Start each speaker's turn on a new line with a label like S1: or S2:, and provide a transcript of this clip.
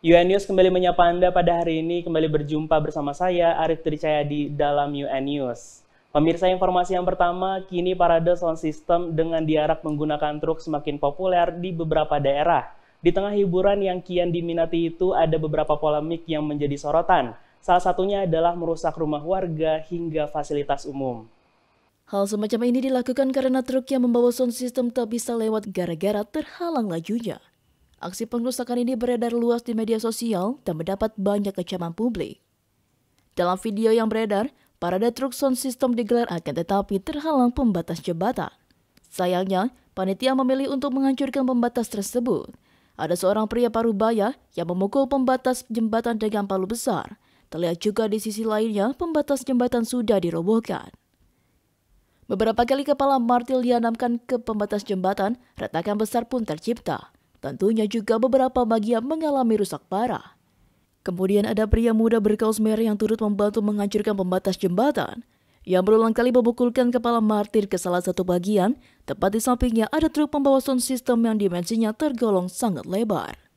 S1: UN News kembali menyapa Anda pada hari ini, kembali berjumpa bersama saya, Arif di dalam UN News. Pemirsa informasi yang pertama, kini parade sound system dengan diarak menggunakan truk semakin populer di beberapa daerah. Di tengah hiburan yang kian diminati itu, ada beberapa polemik yang menjadi sorotan. Salah satunya adalah merusak rumah warga hingga fasilitas umum.
S2: Hal semacam ini dilakukan karena truk yang membawa sound system tak bisa lewat gara-gara terhalang lajunya. Aksi pengrusakan ini beredar luas di media sosial dan mendapat banyak kecaman publik. Dalam video yang beredar, parade truk sound system digelar akan tetapi terhalang pembatas jembatan. Sayangnya, panitia memilih untuk menghancurkan pembatas tersebut. Ada seorang pria paruh baya yang memukul pembatas jembatan dengan palu besar. Terlihat juga di sisi lainnya pembatas jembatan sudah dirobohkan. Beberapa kali kepala martil dianamkan ke pembatas jembatan, retakan besar pun tercipta. Tentunya juga beberapa bagian mengalami rusak parah. Kemudian ada pria muda berkaus merah yang turut membantu menghancurkan pembatas jembatan yang berulang kali memukulkan kepala martir ke salah satu bagian, tepat di sampingnya ada truk pembawa sound system yang dimensinya tergolong sangat lebar.